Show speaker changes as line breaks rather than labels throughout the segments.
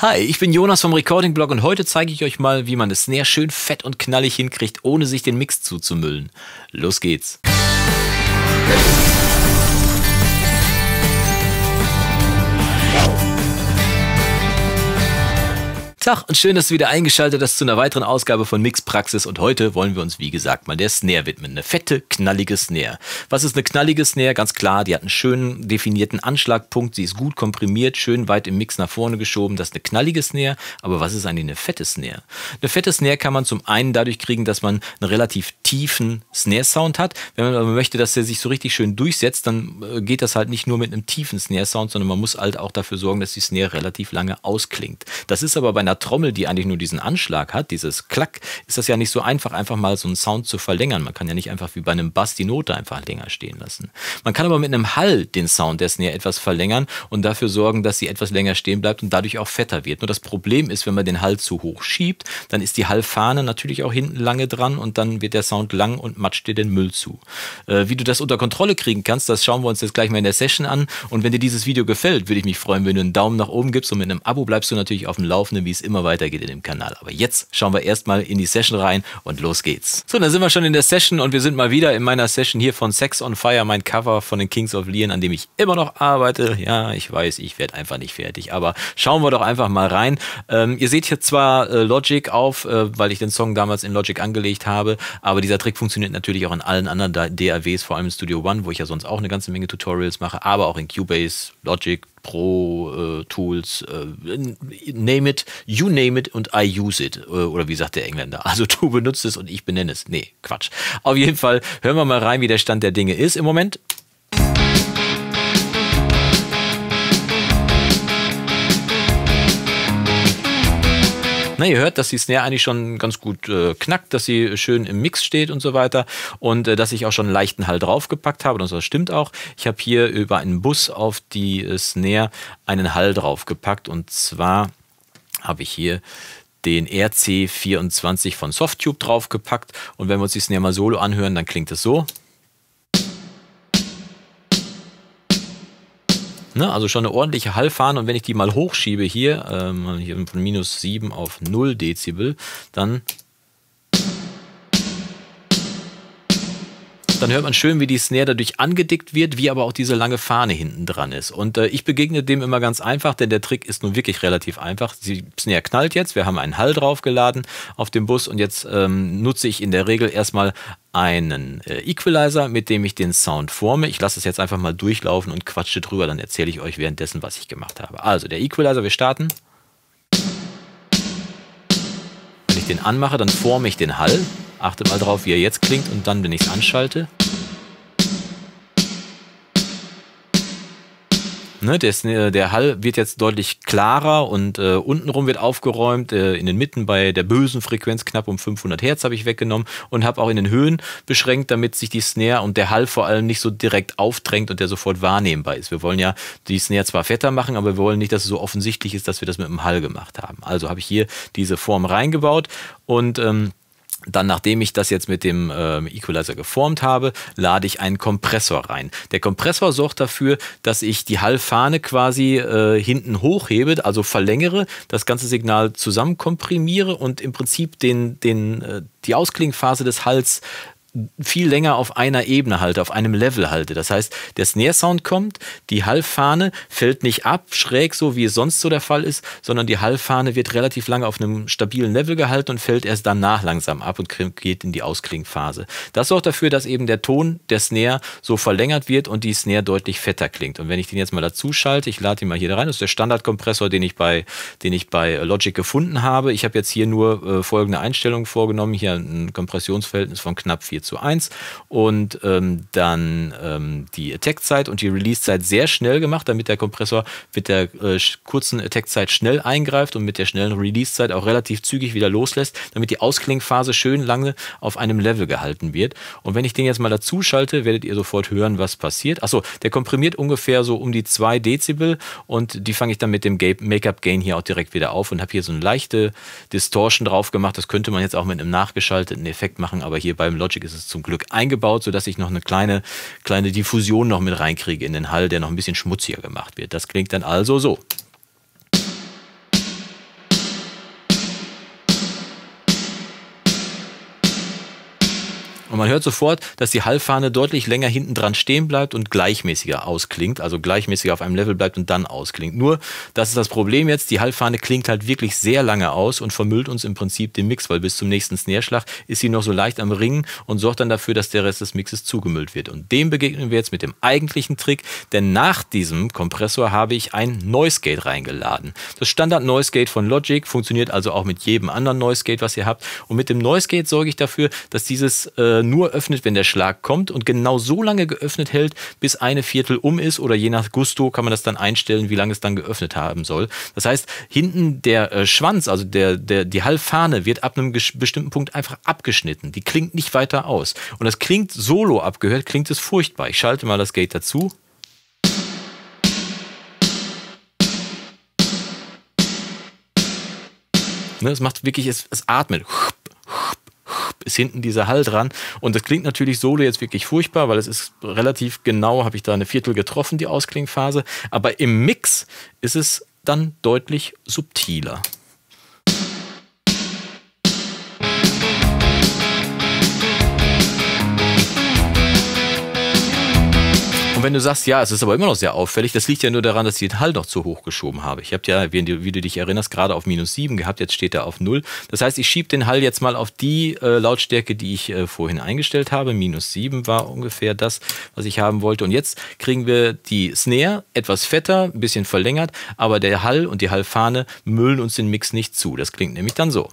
Hi, ich bin Jonas vom Recording Blog und heute zeige ich euch mal, wie man das Snare schön fett und knallig hinkriegt, ohne sich den Mix zuzumüllen. Los geht's! Tag und schön, dass du wieder eingeschaltet hast zu einer weiteren Ausgabe von Mix Praxis. Und heute wollen wir uns, wie gesagt, mal der Snare widmen. Eine fette, knallige Snare. Was ist eine knallige Snare? Ganz klar, die hat einen schönen definierten Anschlagpunkt. Sie ist gut komprimiert, schön weit im Mix nach vorne geschoben. Das ist eine knallige Snare. Aber was ist eigentlich eine fette Snare? Eine fette Snare kann man zum einen dadurch kriegen, dass man einen relativ tiefen Snare-Sound hat. Wenn man aber möchte, dass der sich so richtig schön durchsetzt, dann äh, geht das halt nicht nur mit einem tiefen Snare-Sound, sondern man muss halt auch dafür sorgen, dass die Snare relativ lange ausklingt. Das ist aber bei einer Trommel, die eigentlich nur diesen Anschlag hat, dieses Klack, ist das ja nicht so einfach, einfach mal so einen Sound zu verlängern. Man kann ja nicht einfach wie bei einem Bass die Note einfach länger stehen lassen. Man kann aber mit einem Hall den Sound der Snare etwas verlängern und dafür sorgen, dass sie etwas länger stehen bleibt und dadurch auch fetter wird. Nur das Problem ist, wenn man den Hall zu hoch schiebt, dann ist die Hallfahne natürlich auch hinten lange dran und dann wird der Sound lang und matscht dir den Müll zu. Äh, wie du das unter Kontrolle kriegen kannst, das schauen wir uns jetzt gleich mal in der Session an. Und wenn dir dieses Video gefällt, würde ich mich freuen, wenn du einen Daumen nach oben gibst und mit einem Abo bleibst du natürlich auf dem Laufenden, wie es immer weitergeht in dem Kanal. Aber jetzt schauen wir erstmal in die Session rein und los geht's. So, da sind wir schon in der Session und wir sind mal wieder in meiner Session hier von Sex on Fire, mein Cover von den Kings of Leon, an dem ich immer noch arbeite. Ja, ich weiß, ich werde einfach nicht fertig, aber schauen wir doch einfach mal rein. Ähm, ihr seht hier zwar äh, Logic auf, äh, weil ich den Song damals in Logic angelegt habe, aber dieser Trick funktioniert natürlich auch in allen anderen DAWs, vor allem in Studio One, wo ich ja sonst auch eine ganze Menge Tutorials mache, aber auch in Cubase, Logic, Pro äh, Tools, äh, name it, you name it und I use it. Äh, oder wie sagt der Engländer? Also du benutzt es und ich benenne es. Nee, Quatsch. Auf jeden Fall hören wir mal rein, wie der Stand der Dinge ist im Moment. Na, ihr hört, dass die Snare eigentlich schon ganz gut äh, knackt, dass sie schön im Mix steht und so weiter und äh, dass ich auch schon einen leichten Hall draufgepackt habe. Und das stimmt auch. Ich habe hier über einen Bus auf die äh, Snare einen Hall draufgepackt und zwar habe ich hier den RC24 von Softtube draufgepackt und wenn wir uns die Snare mal solo anhören, dann klingt es so. Ne? Also schon eine ordentliche Hallfahne und wenn ich die mal hochschiebe hier, ähm, hier von minus 7 auf 0 Dezibel, dann dann hört man schön, wie die Snare dadurch angedickt wird, wie aber auch diese lange Fahne hinten dran ist. Und äh, ich begegne dem immer ganz einfach, denn der Trick ist nun wirklich relativ einfach. Die Snare knallt jetzt, wir haben einen Hall draufgeladen auf dem Bus und jetzt ähm, nutze ich in der Regel erstmal einen äh, Equalizer, mit dem ich den Sound forme. Ich lasse es jetzt einfach mal durchlaufen und quatsche drüber, dann erzähle ich euch währenddessen, was ich gemacht habe. Also der Equalizer, wir starten. Wenn ich den anmache, dann forme ich den Hall. Achtet mal drauf, wie er jetzt klingt und dann, wenn ich es anschalte. Ne, der, äh, der, Hall wird jetzt deutlich klarer und äh, untenrum wird aufgeräumt, äh, in den Mitten bei der bösen Frequenz knapp um 500 Hertz habe ich weggenommen und habe auch in den Höhen beschränkt, damit sich die Snare und der Hall vor allem nicht so direkt aufdrängt und der sofort wahrnehmbar ist. Wir wollen ja die Snare zwar fetter machen, aber wir wollen nicht, dass es so offensichtlich ist, dass wir das mit dem Hall gemacht haben. Also habe ich hier diese Form reingebaut und ähm, dann, nachdem ich das jetzt mit dem äh, Equalizer geformt habe, lade ich einen Kompressor rein. Der Kompressor sorgt dafür, dass ich die Hallfahne quasi äh, hinten hochhebe, also verlängere, das ganze Signal zusammenkomprimiere und im Prinzip den, den, äh, die Ausklingphase des Halls viel länger auf einer Ebene halte, auf einem Level halte. Das heißt, der Snare-Sound kommt, die Halffahne fällt nicht ab, schräg so, wie es sonst so der Fall ist, sondern die Halffahne wird relativ lange auf einem stabilen Level gehalten und fällt erst danach langsam ab und geht in die Ausklingphase. Das sorgt dafür, dass eben der Ton der Snare so verlängert wird und die Snare deutlich fetter klingt. Und wenn ich den jetzt mal dazu schalte, ich lade ihn mal hier rein, das ist der Standardkompressor, den ich bei, den ich bei Logic gefunden habe. Ich habe jetzt hier nur äh, folgende Einstellungen vorgenommen, hier ein Kompressionsverhältnis von knapp 4 4 zu 1 und ähm, dann ähm, die Attack-Zeit und die Release-Zeit sehr schnell gemacht, damit der Kompressor mit der äh, kurzen Attack-Zeit schnell eingreift und mit der schnellen Release-Zeit auch relativ zügig wieder loslässt, damit die Ausklingphase schön lange auf einem Level gehalten wird. Und wenn ich den jetzt mal dazu schalte, werdet ihr sofort hören, was passiert. Achso, der komprimiert ungefähr so um die 2 Dezibel und die fange ich dann mit dem Make-up-Gain hier auch direkt wieder auf und habe hier so eine leichte Distortion drauf gemacht. Das könnte man jetzt auch mit einem nachgeschalteten Effekt machen, aber hier beim Logic ist ist es zum Glück eingebaut, sodass ich noch eine kleine, kleine Diffusion noch mit reinkriege in den Hall, der noch ein bisschen schmutziger gemacht wird. Das klingt dann also so. Und man hört sofort, dass die Hallfahne deutlich länger hinten dran stehen bleibt und gleichmäßiger ausklingt, also gleichmäßiger auf einem Level bleibt und dann ausklingt. Nur, das ist das Problem jetzt, die Hallfahne klingt halt wirklich sehr lange aus und vermüllt uns im Prinzip den Mix, weil bis zum nächsten Snare-Schlag ist sie noch so leicht am Ringen und sorgt dann dafür, dass der Rest des Mixes zugemüllt wird. Und dem begegnen wir jetzt mit dem eigentlichen Trick, denn nach diesem Kompressor habe ich ein Noise Gate reingeladen. Das Standard Noise Gate von Logic funktioniert also auch mit jedem anderen Noise Gate, was ihr habt. Und mit dem Noise Gate sorge ich dafür, dass dieses äh, nur öffnet, wenn der Schlag kommt und genau so lange geöffnet hält, bis eine Viertel um ist oder je nach Gusto kann man das dann einstellen, wie lange es dann geöffnet haben soll. Das heißt, hinten der äh, Schwanz, also der, der, die Halbfahne wird ab einem bestimmten Punkt einfach abgeschnitten. Die klingt nicht weiter aus. Und das klingt solo abgehört, klingt es furchtbar. Ich schalte mal das Gate dazu. Ne, es macht wirklich, es, es atmet ist hinten dieser Hall dran. Und das klingt natürlich solo jetzt wirklich furchtbar, weil es ist relativ genau, habe ich da eine Viertel getroffen, die Ausklingphase. Aber im Mix ist es dann deutlich subtiler. Und wenn du sagst, ja, es ist aber immer noch sehr auffällig, das liegt ja nur daran, dass ich den Hall noch zu hoch geschoben habe. Ich habe ja, wie du, wie du dich erinnerst, gerade auf minus 7 gehabt, jetzt steht er auf 0. Das heißt, ich schiebe den Hall jetzt mal auf die äh, Lautstärke, die ich äh, vorhin eingestellt habe. Minus 7 war ungefähr das, was ich haben wollte. Und jetzt kriegen wir die Snare etwas fetter, ein bisschen verlängert, aber der Hall und die Hallfahne müllen uns den Mix nicht zu. Das klingt nämlich dann so.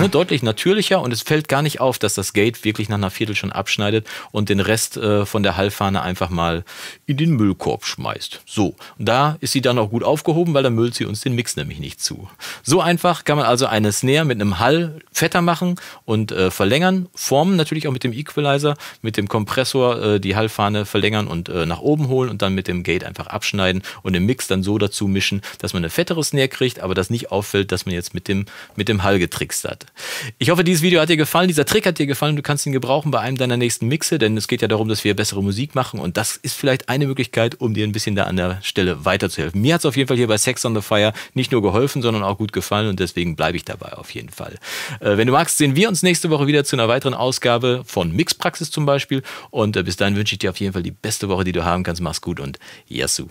Ne, deutlich natürlicher und es fällt gar nicht auf, dass das Gate wirklich nach einer Viertel schon abschneidet und den Rest äh, von der Hallfahne einfach mal in den Müllkorb schmeißt. So, und da ist sie dann auch gut aufgehoben, weil dann müllt sie uns den Mix nämlich nicht zu. So einfach kann man also eine Snare mit einem Hall fetter machen und äh, verlängern, formen natürlich auch mit dem Equalizer, mit dem Kompressor äh, die Hallfahne verlängern und äh, nach oben holen und dann mit dem Gate einfach abschneiden und den Mix dann so dazu mischen, dass man eine fettere Snare kriegt, aber das nicht auffällt, dass man jetzt mit dem, mit dem Hall getrickst hat. Ich hoffe, dieses Video hat dir gefallen, dieser Trick hat dir gefallen. Du kannst ihn gebrauchen bei einem deiner nächsten Mixe, denn es geht ja darum, dass wir bessere Musik machen und das ist vielleicht eine Möglichkeit, um dir ein bisschen da an der Stelle weiterzuhelfen. Mir hat es auf jeden Fall hier bei Sex on the Fire nicht nur geholfen, sondern auch gut gefallen und deswegen bleibe ich dabei auf jeden Fall. Äh, wenn du magst, sehen wir uns nächste Woche wieder zu einer weiteren Ausgabe von Mixpraxis zum Beispiel und äh, bis dahin wünsche ich dir auf jeden Fall die beste Woche, die du haben kannst. Mach's gut und Yasu.